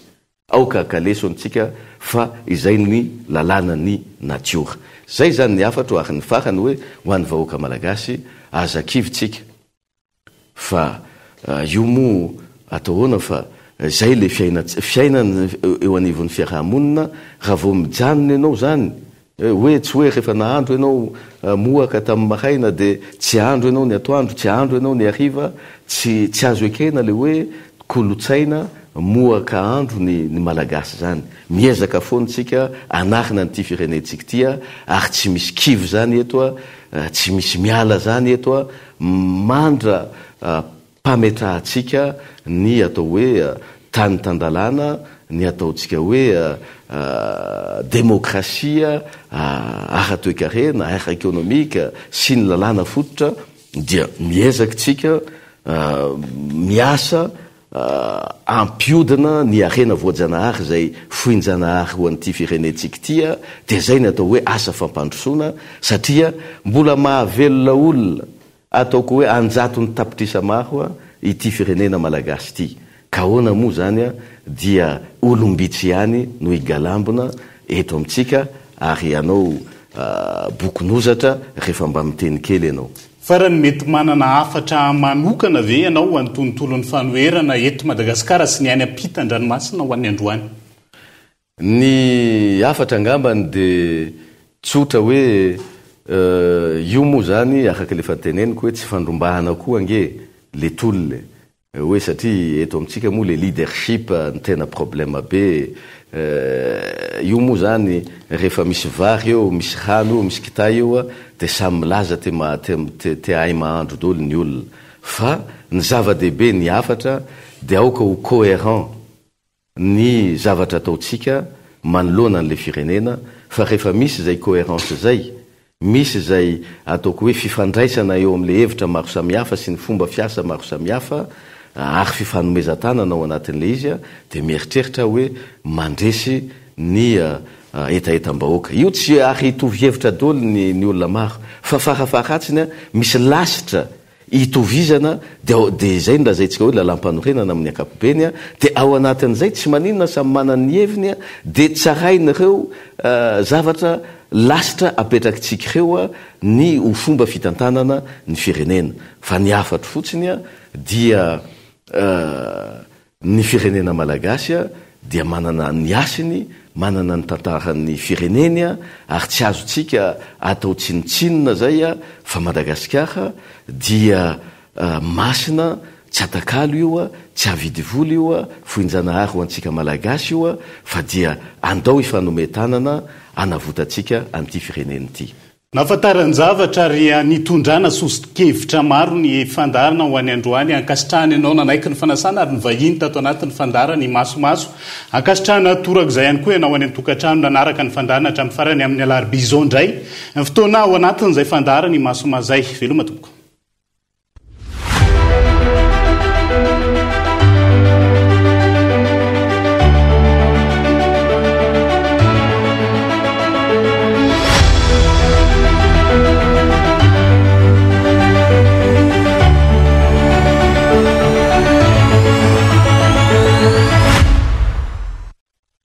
aok kaleso na izay ny lalàna ny natiora zay zany ny afatra o ary ny farany hoe ho an'ny vahoaka malagasy azaakizay ah, le fiainany eh, eo anivon'ny fiarahamonina raha vao mijanony ianao zany eh, hoe tsy hoe rehefa naandro anao ah, moaka tami'y mahaina de tsy andro enao ny atoandro tsy andro enao ny ariva tsy tsy azo ekena le hoe kolotsaina moaka andro nny malagasy zany miezaka foanytsika anarina nyity firenentsiki tya ary tsy misy kivo zany eto a eh, tsy misy miala zany eto a mandra eh, mpametrahantsika ny atao hoe eh, tany tandalàna ny ataontsika hoe demokrasia aratoekarena ara ekônomika sy ny lalàna fodotra dia miezaki tsika miasa Euh, ampiodina ny arena voajanahary zay fohinjanahary hoan'ity firenentsiki ity a dia zay n atao hoe asa fampandrosoana satria mbola mahavelonaolona ataoko hoe anjato ny tapitrisa maro a ity firenena malagasy ity ka hoana moa zany a dia olombitsy ihany no igalambona eto amintsika ary anao euh, bokinozatra rehefa mba miteny kely ianao fa raha ny mety manana afatra manokana ve ianao ho an'ny tontolo 'ny fanoerana ento madagasikara sy ny any ampitan-dranomasina ho an'ny androany ny afatra angambany dia tsotra hoe eh, io moa zany araka le fa teneniko hoe tsy fandrombahana koa ange le tolne eh, hoe satria eto amintsika moa le leadership eh, ny tena problèma be Eh, io moa zany rehefa misy vary eo misy hano eo misy kitay eoa dia samy milaza te matte hay mahandro dolo ny olona fa ny zava-dehibe ny afatra dia aoka ho koérent ny zavatra ataontsika manoloana an'la firenena fa rehefa misy izay koérente zay misy zay ataoko hoe fifandraisana eo ami'le hevitra maro samihafa sy ny fomba fiasa maro samihafa ary fifanomezatanana ao anatin'le izya de mieritreritra hoe mandresy ny euh, euh, etaetam-bahoaka io tsy ary itovyhevitra dolo ny olona maro fa farafaratsinya misy lasitra itovizana dede zay nlazaintsika hoe lalampanorenana amin'ny akapobenya de ao anatin'izay tsy maninona samy mana'ny hevinya de tsarainyreo euh, zavatra lasitra apetrak tsikareo a ny ho fomba fitantanana ny firenena fa ny afatro fotsiny a dia Euh, ny firenena malagasy a dia manana ny asiny manana ny tantarany fireneny a ary tsy azontsika atao tsinotsinona zay a fa madagasikara dia euh, masina tsy atakalo io a tsy avidi voly io a fo injanahary ho antsika malagasy io a fa dia andao hifanome tanana anavotantsika amin'ity fireneny ity nafantaranyjavatra ary nitondrana sosy kevitra maro ny fandarana ho any androaly ankasitrahany ianao nanaiky ny fanasana ary ny vahinytaato anatin'ny fandarany masomaso ankasitrahana atoraka izay ihany koa ianao any antokantrano nanaraka ny fandarana hatramin'n farany amin'ny alarybizoo indray ny fotoana ao anatin' izay fandarany masomazay veloa ma tompoko